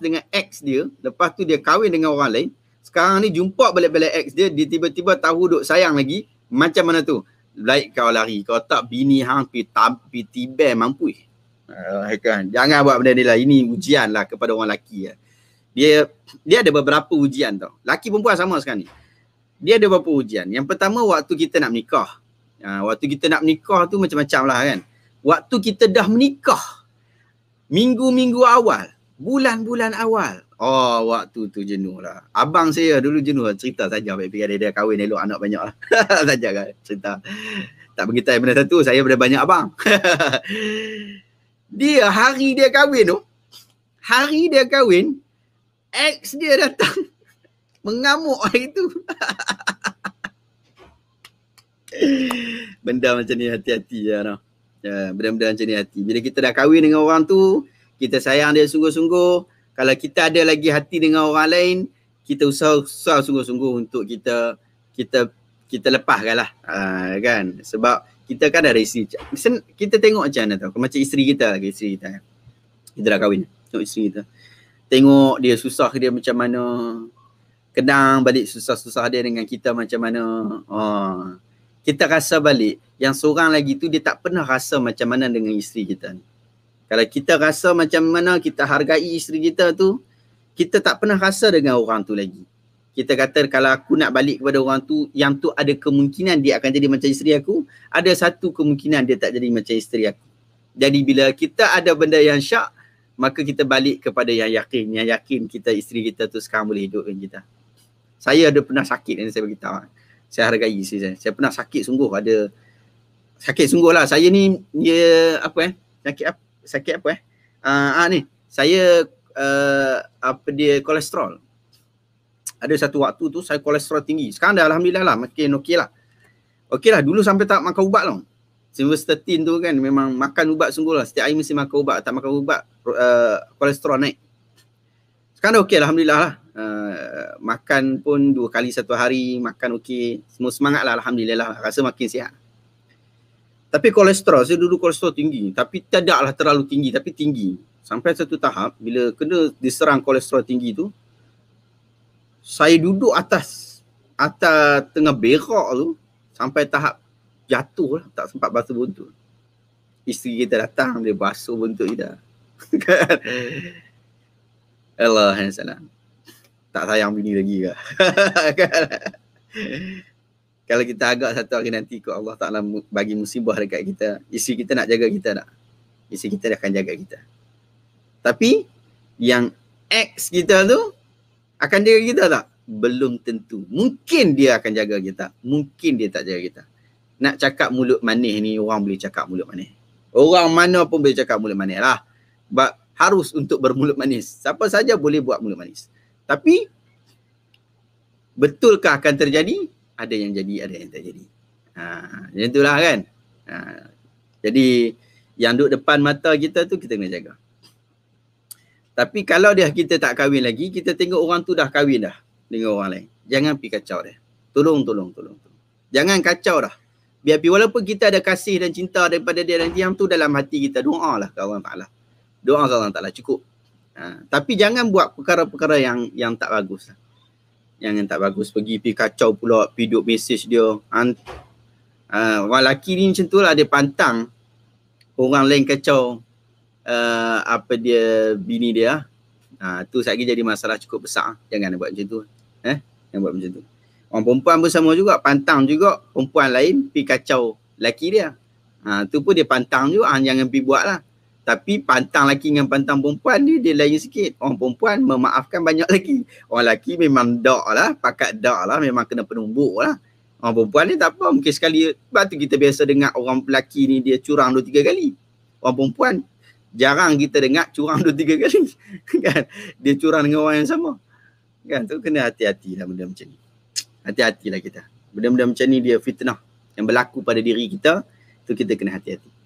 dengan ex dia, lepas tu dia kahwin dengan orang lain. Sekarang ni jumpa balik-balik ex dia, dia tiba-tiba tahu duk sayang lagi. Macam mana tu? Baik kau lari. Kau tak bini hang pi tapi tibe mampu. Eh. Ah, kan. Jangan buat benda ni lah. Ini ujian lah kepada orang lelaki. Ya. Dia dia ada beberapa ujian tau. Laki perempuan sama sekarang ni. Dia ada beberapa ujian. Yang pertama waktu kita nak menikah. Ah, waktu kita nak menikah tu macam-macam lah kan. Waktu kita dah menikah. Minggu-minggu awal bulan-bulan awal. Oh, waktu tu jenuh lah. Abang saya dulu jenuh lah. Cerita saja baik pikir dia, kahwin elok anak banyak lah. saja kan cerita. Tak beritahu yang benda satu, saya benda banyak abang. dia hari dia kahwin tu, hari dia kahwin, ex dia datang mengamuk hari tu. benda macam ni hati-hati lah. Ya, benda-benda macam ni hati. Bila kita dah kahwin dengan orang tu, kita sayang dia sungguh-sungguh. Kalau kita ada lagi hati dengan orang lain, kita usah-usah sungguh-sungguh untuk kita kita kita lepaskanlah. Ha, kan? Sebab kita kan ada isteri. Kita tengok macam mana tau. Macam isteri kita lagi. Isteri kita. Kan. Kita dah kahwin. Tengok isteri kita. Tengok dia susah dia macam mana. Kenang balik susah-susah dia dengan kita macam mana. Oh. Kita rasa balik. Yang seorang lagi tu dia tak pernah rasa macam mana dengan isteri kita ni. Kalau kita rasa macam mana kita hargai isteri kita tu, kita tak pernah rasa dengan orang tu lagi. Kita kata kalau aku nak balik kepada orang tu, yang tu ada kemungkinan dia akan jadi macam isteri aku, ada satu kemungkinan dia tak jadi macam isteri aku. Jadi bila kita ada benda yang syak, maka kita balik kepada yang yakin, yang yakin kita isteri kita tu sekarang boleh dengan kita. Saya ada pernah sakit yang saya beritahu. Saya hargai isteri saya. Saya pernah sakit sungguh ada sakit sungguh lah. Saya ni dia apa eh? Sakit apa? sakit apa eh? Uh, ah ni, saya uh, apa dia kolesterol. Ada satu waktu tu saya kolesterol tinggi. Sekarang dah alhamdulillah lah makin okey lah. Okey lah dulu sampai tak makan ubat lah. Silverstein tu kan memang makan ubat sungguh lah. Setiap hari mesti makan ubat. Tak makan ubat uh, kolesterol naik. Sekarang dah okey alhamdulillah lah. Uh, makan pun dua kali satu hari makan okey semua semangat lah alhamdulillah lah rasa makin sihat tapi kolesterol, saya dulu kolesterol tinggi. Tapi tidaklah terlalu tinggi, tapi tinggi. Sampai satu tahap, bila kena diserang kolesterol tinggi tu, saya duduk atas, atas tengah berok tu, sampai tahap jatuh lah, tak sempat basuh buntut. Isteri kita datang, dia basuh buntut dah, Allah yang Tak sayang bini lagi ke? Kan? kalau kita agak satu hari nanti ikut Allah Ta'ala bagi musibah dekat kita, isteri kita nak jaga kita tak? Isteri kita akan jaga kita. Tapi yang ex kita tu akan jaga kita tak? Belum tentu. Mungkin dia akan jaga kita. Mungkin dia tak jaga kita. Nak cakap mulut manis ni orang boleh cakap mulut manis. Orang mana pun boleh cakap mulut manis lah. But harus untuk bermulut manis. Siapa saja boleh buat mulut manis. Tapi betulkah akan terjadi? ada yang jadi ada yang tak jadi ha macam itulah kan ha jadi yang duduk depan mata kita tu kita kena jaga tapi kalau dia kita tak kahwin lagi kita tengok orang tu dah kahwin dah dengan orang lain jangan pergi kacau dia tolong tolong tolong, jangan kacau dah biar pergi walaupun kita ada kasih dan cinta daripada dia dan diam tu dalam hati kita Doa doalah kau orang taklah doa kau orang taklah cukup ha. tapi jangan buat perkara-perkara yang yang tak bagus lah yang tak bagus pergi pergi kacau pula pergi duk message dia Ant- uh, ah, orang lelaki ni macam tu lah. dia pantang orang lain kacau uh, apa dia bini dia uh, tu satu lagi jadi masalah cukup besar jangan buat macam tu eh jangan buat macam tu orang perempuan pun sama juga pantang juga perempuan lain pergi kacau lelaki dia uh, tu pun dia pantang juga uh, jangan pergi buat lah tapi pantang lelaki dengan pantang perempuan ni dia lain sikit. Orang perempuan memaafkan banyak lagi. Orang lelaki memang dak lah, pakat dak lah, memang kena penumbuk lah. Orang perempuan ni tak apa, mungkin sekali sebab tu kita biasa dengar orang lelaki ni dia curang dua tiga kali. Orang perempuan jarang kita dengar curang dua tiga kali. kan? dia curang dengan orang yang sama. Kan tu kena hati-hati lah benda macam ni. hati hati lah kita. Benda-benda macam ni dia fitnah yang berlaku pada diri kita. Tu kita kena hati-hati.